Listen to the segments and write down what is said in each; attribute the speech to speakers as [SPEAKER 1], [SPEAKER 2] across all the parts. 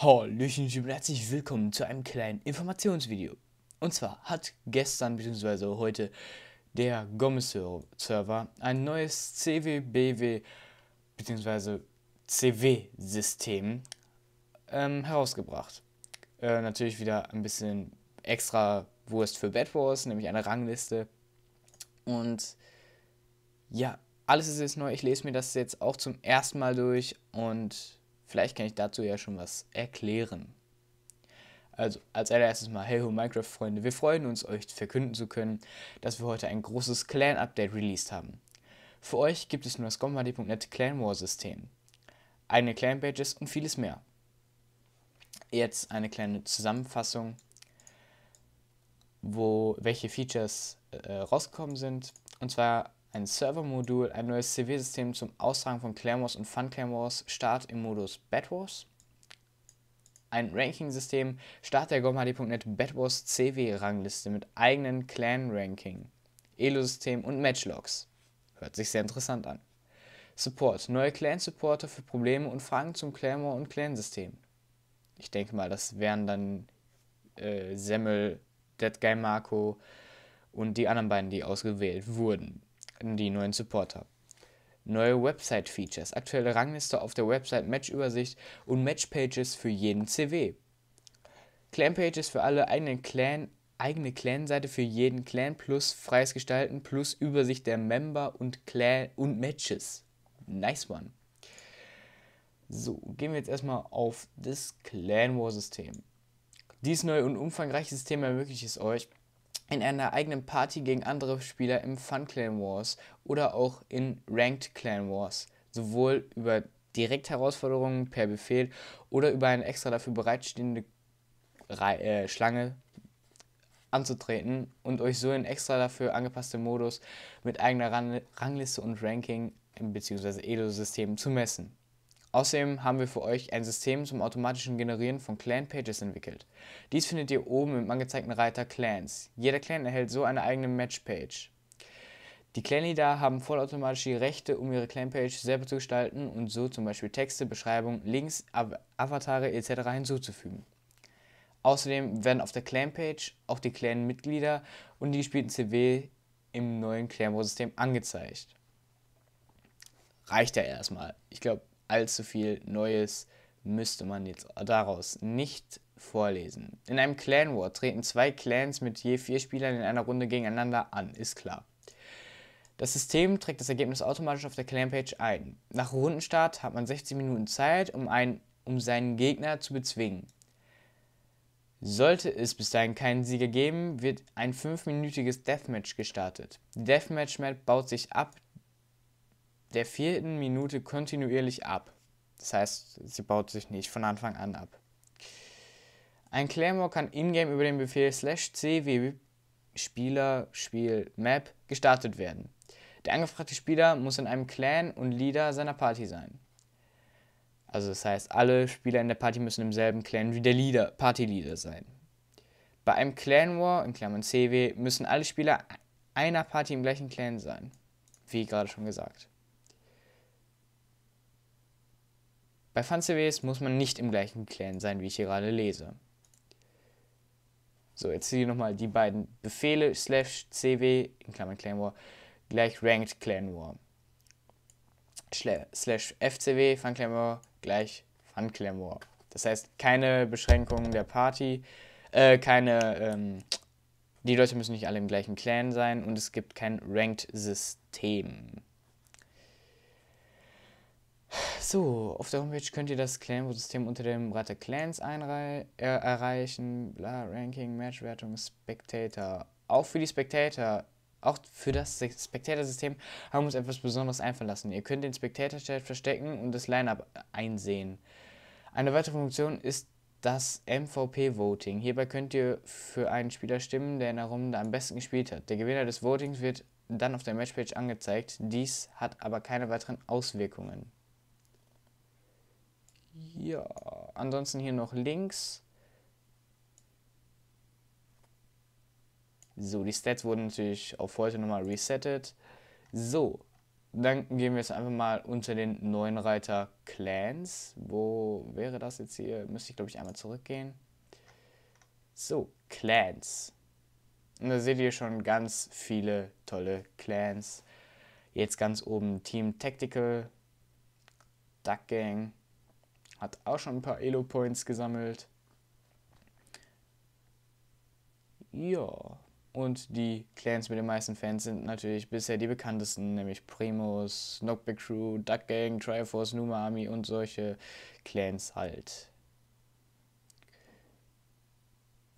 [SPEAKER 1] Hallöchen und herzlich willkommen zu einem kleinen Informationsvideo. Und zwar hat gestern bzw. heute der Gomez-Server ein neues CWBW bzw. CW-System ähm, herausgebracht. Äh, natürlich wieder ein bisschen extra Wurst für Bad Wars, nämlich eine Rangliste. Und ja, alles ist jetzt neu. Ich lese mir das jetzt auch zum ersten Mal durch und Vielleicht kann ich dazu ja schon was erklären. Also, als allererstes mal, hey ho Minecraft-Freunde, wir freuen uns, euch verkünden zu können, dass wir heute ein großes Clan-Update released haben. Für euch gibt es nun das Gombardi.net Clan War-System, eigene Clan-Pages und vieles mehr. Jetzt eine kleine Zusammenfassung, wo welche Features äh, rausgekommen sind. Und zwar ein Servermodul, ein neues CW-System zum Austragen von Clan und Fun Clan Start im Modus Bad Wars, ein Ranking-System, Start der GOMHD.net Bad Wars CW-Rangliste mit eigenen Clan-Ranking, Elo-System und Matchlogs. Hört sich sehr interessant an. Support, neue Clan-Supporter für Probleme und Fragen zum Clan und Clan-System. Ich denke mal, das wären dann äh, Semmel, Dead Guy Marco und die anderen beiden, die ausgewählt wurden die neuen Supporter. Neue Website-Features, aktuelle Rangliste auf der Website, Match-Übersicht und Match-Pages für jeden CW. Clan-Pages für alle eigenen Clan, eigene Clan-Seite für jeden Clan plus freies Gestalten plus Übersicht der Member und Clan und Matches. Nice one. So, gehen wir jetzt erstmal auf das Clan War System. Dieses neue und umfangreiche System ermöglicht es euch, in einer eigenen Party gegen andere Spieler im Fun Clan Wars oder auch in Ranked Clan Wars, sowohl über Direktherausforderungen per Befehl oder über eine extra dafür bereitstehende Re äh, Schlange anzutreten und euch so in extra dafür angepasste Modus mit eigener Ran Rangliste und Ranking bzw. Elo-System zu messen. Außerdem haben wir für euch ein System zum automatischen Generieren von Clan-Pages entwickelt. Dies findet ihr oben im angezeigten Reiter Clans. Jeder Clan erhält so eine eigene Match-Page. Die Clan-Leader haben vollautomatisch die Rechte, um ihre Clan-Page selber zu gestalten und so zum Beispiel Texte, Beschreibungen, Links, Avatare etc. hinzuzufügen. Außerdem werden auf der Clan-Page auch die Clan-Mitglieder und die gespielten CW im neuen Clanwar-System angezeigt. Reicht ja erstmal. Ich glaube, allzu viel Neues müsste man jetzt daraus nicht vorlesen. In einem Clan War treten zwei Clans mit je vier Spielern in einer Runde gegeneinander an, ist klar. Das System trägt das Ergebnis automatisch auf der Clan-Page ein. Nach Rundenstart hat man 16 Minuten Zeit, um, einen, um seinen Gegner zu bezwingen. Sollte es bis dahin keinen Sieger geben, wird ein 5-minütiges Deathmatch gestartet. Die Deathmatch-Map baut sich ab der vierten Minute kontinuierlich ab. Das heißt, sie baut sich nicht von Anfang an ab. Ein Claymore kann ingame über den Befehl slash cw Spieler Spiel Map gestartet werden. Der angefragte Spieler muss in einem Clan und Leader seiner Party sein. Also das heißt, alle Spieler in der Party müssen im selben Clan wie der Leader, Partyleader sein. Bei einem Clan War, in Klammern CW, müssen alle Spieler einer Party im gleichen Clan sein. Wie gerade schon gesagt. Bei fun muss man nicht im gleichen Clan sein, wie ich hier gerade lese. So, jetzt hier nochmal die beiden Befehle, slash cw, in Klammern Clan War, gleich Ranked Clan War. Slash fcw, Fun Clan War, gleich Fun Clan War. Das heißt, keine Beschränkungen der Party, äh, keine, ähm, die Leute müssen nicht alle im gleichen Clan sein und es gibt kein Ranked-System. So, auf der Homepage könnt ihr das Clan-System unter dem Ratte Clans äh, erreichen. Bla, Ranking, Matchwertung, Spectator. Auch für die Spectator. Auch für das Spectator-System haben wir uns etwas Besonderes einverlassen. Ihr könnt den Spectator-Chat verstecken und das Lineup einsehen. Eine weitere Funktion ist das MVP-Voting. Hierbei könnt ihr für einen Spieler stimmen, der in der Runde am besten gespielt hat. Der Gewinner des Votings wird dann auf der Matchpage angezeigt. Dies hat aber keine weiteren Auswirkungen. Ja, ansonsten hier noch links. So, die Stats wurden natürlich auf heute nochmal resettet. So, dann gehen wir jetzt einfach mal unter den neuen Reiter Clans. Wo wäre das jetzt hier? Müsste ich, glaube ich, einmal zurückgehen. So, Clans. Und da seht ihr schon ganz viele tolle Clans. Jetzt ganz oben Team Tactical, Duck Gang, hat auch schon ein paar Elo-Points gesammelt. Ja. Und die Clans mit den meisten Fans sind natürlich bisher die bekanntesten, nämlich Primus, Knockback Crew, Duck Gang, Triforce, Numa Army und solche Clans halt.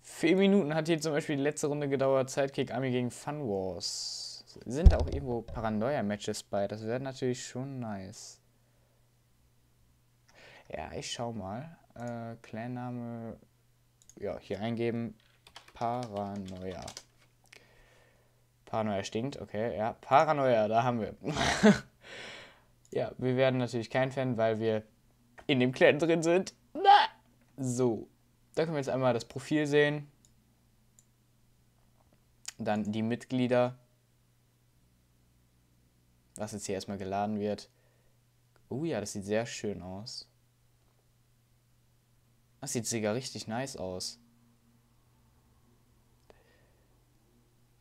[SPEAKER 1] Vier Minuten hat hier zum Beispiel die letzte Runde gedauert, Sidekick Army gegen Fun Wars. Sind da auch irgendwo Paranoia-Matches bei, das wäre natürlich schon nice. Ja, ich schau mal. Äh, clan ja, hier eingeben. Paranoia. Paranoia stinkt, okay, ja. Paranoia, da haben wir. ja, wir werden natürlich kein Fan, weil wir in dem Clan drin sind. Na! So, da können wir jetzt einmal das Profil sehen. Dann die Mitglieder. Was jetzt hier erstmal geladen wird. Oh uh, ja, das sieht sehr schön aus. Das sieht sogar richtig nice aus.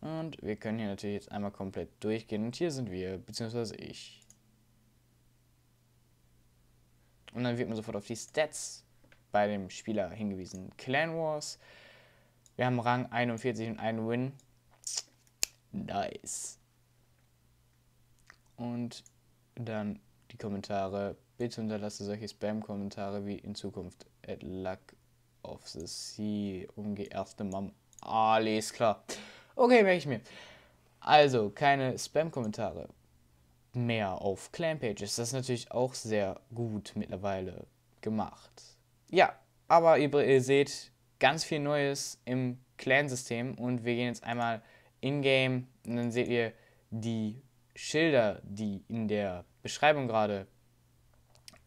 [SPEAKER 1] Und wir können hier natürlich jetzt einmal komplett durchgehen. Und hier sind wir, beziehungsweise ich. Und dann wird man sofort auf die Stats bei dem Spieler hingewiesen. Clan Wars. Wir haben Rang 41 und einen Win. Nice. Und dann die Kommentare Bitte unterlasse solche Spam-Kommentare wie in Zukunft. At Luck of the Sea. Umgeerfte Mom. Alles klar. Okay, merke ich mir. Also, keine Spam-Kommentare mehr auf Clan-Pages. Das ist natürlich auch sehr gut mittlerweile gemacht. Ja, aber ihr, ihr seht ganz viel Neues im Clan-System und wir gehen jetzt einmal in-game und dann seht ihr die Schilder, die in der Beschreibung gerade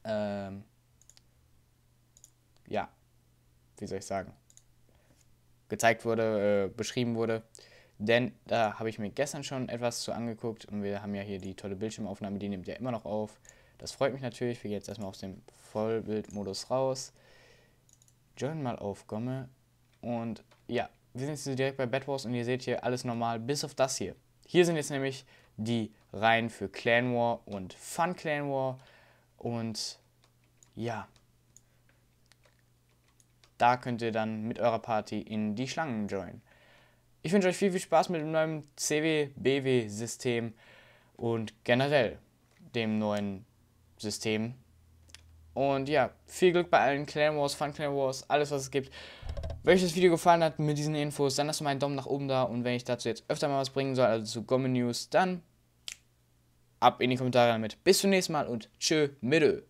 [SPEAKER 1] ähm, ja, wie soll ich sagen, gezeigt wurde, äh, beschrieben wurde. Denn da habe ich mir gestern schon etwas zu angeguckt und wir haben ja hier die tolle Bildschirmaufnahme, die nimmt ja immer noch auf. Das freut mich natürlich. Wir gehen jetzt erstmal aus dem Vollbildmodus raus. Join mal auf Gomme. Und ja, wir sind jetzt direkt bei Bad Wars und ihr seht hier alles normal, bis auf das hier. Hier sind jetzt nämlich die Reihen für Clan War und Fun Clan War. Und ja, da könnt ihr dann mit eurer Party in die Schlangen joinen. Ich wünsche euch viel, viel Spaß mit dem neuen CW-BW-System und generell dem neuen System. Und ja, viel Glück bei allen Clan Wars, Fun Clan Wars, alles was es gibt. Wenn euch das Video gefallen hat mit diesen Infos, dann lasst mal einen Daumen nach oben da und wenn ich dazu jetzt öfter mal was bringen soll, also zu Gomme News, dann ab in die Kommentare damit. Bis zum nächsten Mal und tschö, mittel.